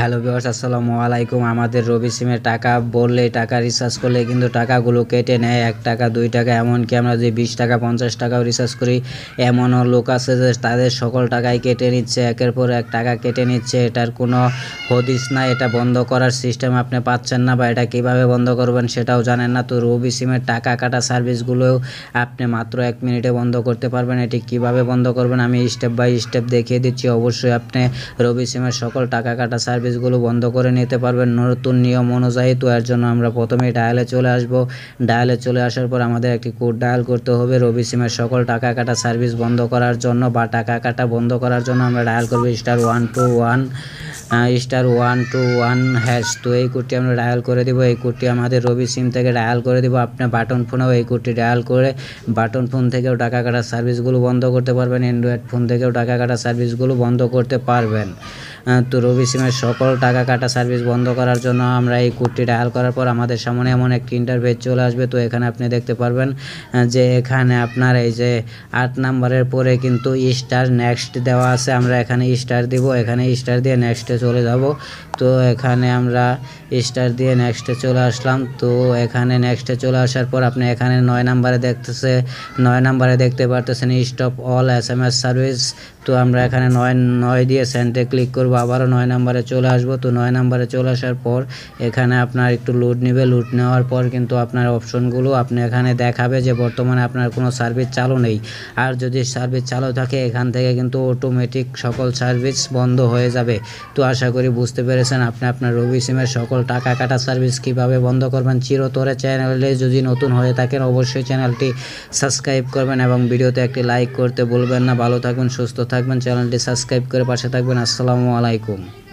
hello বিবাস আসসালামু আলাইকুম আমাদের রবি সিমের টাকা বললে টাকা রিচার্জ করলে কিন্তু টাকাগুলো কেটে নেয় এক টাকা দুই টাকা এমনকি আমরা যদি বিশ টাকা পঞ্চাশ টাকাও রিচার্জ করি এমনও লোক আছে যে তাদের সকল টাকাই কেটে নিচ্ছে একের পর এক টাকা কেটে নিচ্ছে এটার কোনো হদিস না এটা বন্ধ করার সিস্টেম আপনি পাচ্ছেন না বা এটা কিভাবে বন্ধ করবেন সেটাও জানেন না তো রবি সিমের টাকা কাটা সার্ভিসগুলোও আপনি মাত্র এক মিনিটে বন্ধ করতে পারবেন এটি কিভাবে বন্ধ করবেন আমি স্টেপ বাই স্টেপ দেখিয়ে দিচ্ছি অবশ্যই আপনি রবি সিমের সকল টাকা কাটা সার্ভিস সার্ভিসগুলো বন্ধ করে নিতে পারবেন নতুন নিয়ম অনুযায়ী তো এর জন্য আমরা প্রথমেই ডায়ালে চলে আসব ডায়ালে চলে আসার পর আমাদের একটি কোড ডায়াল করতে হবে রবি সিমের সকল টাকা কাটা সার্ভিস বন্ধ করার জন্য বা টাকা কাটা বন্ধ করার জন্য আমরা ডায়াল করবো star one two one star one two one hash তো এই কোডটি আমরা ডায়াল করে দেবো এই কোডটি আমাদের রবি সিম থেকে ডায়াল করে দেবো আপনার বাটন ফোনেও এই কোডটি ডায়াল করে বাটন ফোন থেকেও টাকা কাটার সার্ভিসগুলো বন্ধ করতে পারবেন অ্যান্ড্রয়েড ফোন থেকেও টাকা কাটার সার্ভিসগুলো বন্ধ করতে পারবেন তো রবি সিমের সকল টাকা কাটা সার্ভিস বন্ধ করার জন্য আমরা এই কোডটি ডায়াল করার পর আমাদের সামনে এমন একটি ইন্টারভেজ চলে আসবে তো এখানে আপনি দেখতে পারবেন যে এখানে আপনার এই যে আট নাম্বারের পরে কিন্তু স্টার নেক্সট দেওয়া আছে আমরা এখানে স্টার দিব এখানে স্টার দিয়ে নেক্সটে চলে যাব তো এখানে আমরা স্টার দিয়ে নেক্সটে চলে আসলাম তো এখানে নেক্সটে চলে আসার পর আপনি এখানে নয় নাম্বারে দেখতেছে নয় নাম্বারে দেখতে পারতেছেন stop all S M S service তো আমরা এখানে নয় নয় দিয়ে সেন্টে ক্লিক করব আবারও নয় নাম্বারে চলে আসবো তো নয় নাম্বারে চলে আসার পর এখানে আপনার একটু লুট নেবে লুট নেওয়ার পর কিন্তু আপনার অপশনগুলো আপনি এখানে দেখাবে যে বর্তমানে আপনার কোনো সার্ভিস চালু নেই আর যদি সার্ভিস চালু থাকে এখান থেকে কিন্তু অটোমেটিক সকল সার্ভিস বন্ধ হয়ে যাবে তো আশা করি বুঝতে পেরেছেন আপনি আপনার রবি সিমের সকল টাকা কাটা সার্ভিস কিভাবে বন্ধ করবেন চিরতরে চ্যানেলে যদি নতুন হয়ে থাকেন অবশ্যই চ্যানেলটি সাবস্ক্রাইব করবেন এবং ভিডিওতে একটি লাইক করতে বলবেন না ভালো থাকবেন সুস্থ থাকবেন চ্যানেলটি সাবস্ক্রাইব করে পাশে থাকবেন আসসালামু আলাইকুম Assalamualaikum